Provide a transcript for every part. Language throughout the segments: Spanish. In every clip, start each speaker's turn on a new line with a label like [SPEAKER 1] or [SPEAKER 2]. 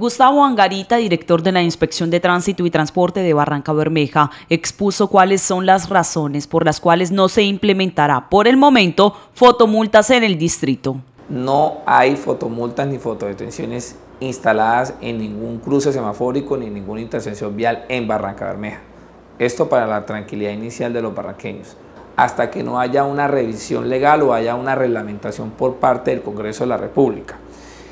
[SPEAKER 1] Gustavo Angarita, director de la Inspección de Tránsito y Transporte de Barranca Bermeja, expuso cuáles son las razones por las cuales no se implementará por el momento fotomultas en el
[SPEAKER 2] distrito. No hay fotomultas ni fotodetenciones instaladas en ningún cruce semafórico ni ninguna intersección vial en Barranca Bermeja. Esto para la tranquilidad inicial de los barranqueños. Hasta que no haya una revisión legal o haya una reglamentación por parte del Congreso de la República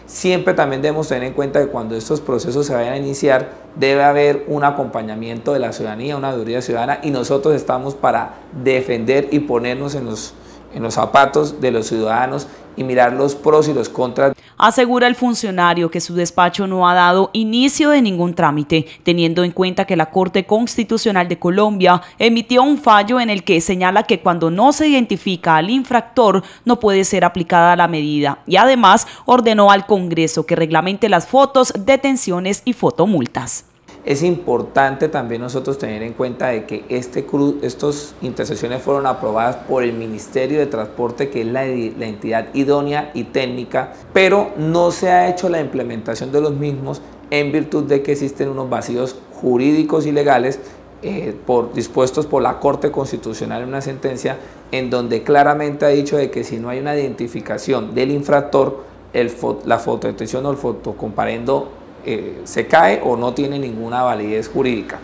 [SPEAKER 2] siempre también debemos tener en cuenta que cuando estos procesos se vayan a iniciar, debe haber un acompañamiento de la ciudadanía, una duridad ciudadana, y nosotros estamos para defender y ponernos en los en los zapatos de los ciudadanos y mirar los pros y los contras. Asegura el funcionario que su despacho
[SPEAKER 1] no ha dado inicio de ningún trámite, teniendo en cuenta que la Corte Constitucional de Colombia emitió un fallo en el que señala que cuando no se identifica al infractor no puede ser aplicada la medida y además ordenó al Congreso que reglamente las fotos,
[SPEAKER 2] detenciones y fotomultas. Es importante también nosotros tener en cuenta de que este estas intersecciones fueron aprobadas por el Ministerio de Transporte, que es la, la entidad idónea y técnica, pero no se ha hecho la implementación de los mismos en virtud de que existen unos vacíos jurídicos y legales eh, por, dispuestos por la Corte Constitucional en una sentencia en donde claramente ha dicho de que si no hay una identificación del infractor, el foto la fotodetención o el fotocomparendo eh, se cae o no tiene ninguna validez jurídica.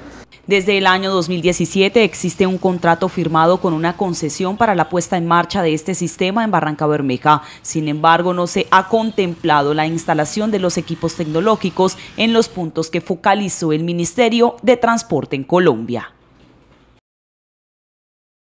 [SPEAKER 2] Desde el año 2017
[SPEAKER 1] existe un contrato firmado con una concesión para la puesta en marcha de este sistema en Barranca Bermeja. Sin embargo, no se ha contemplado la instalación de los equipos tecnológicos en los puntos que focalizó el Ministerio de Transporte en Colombia.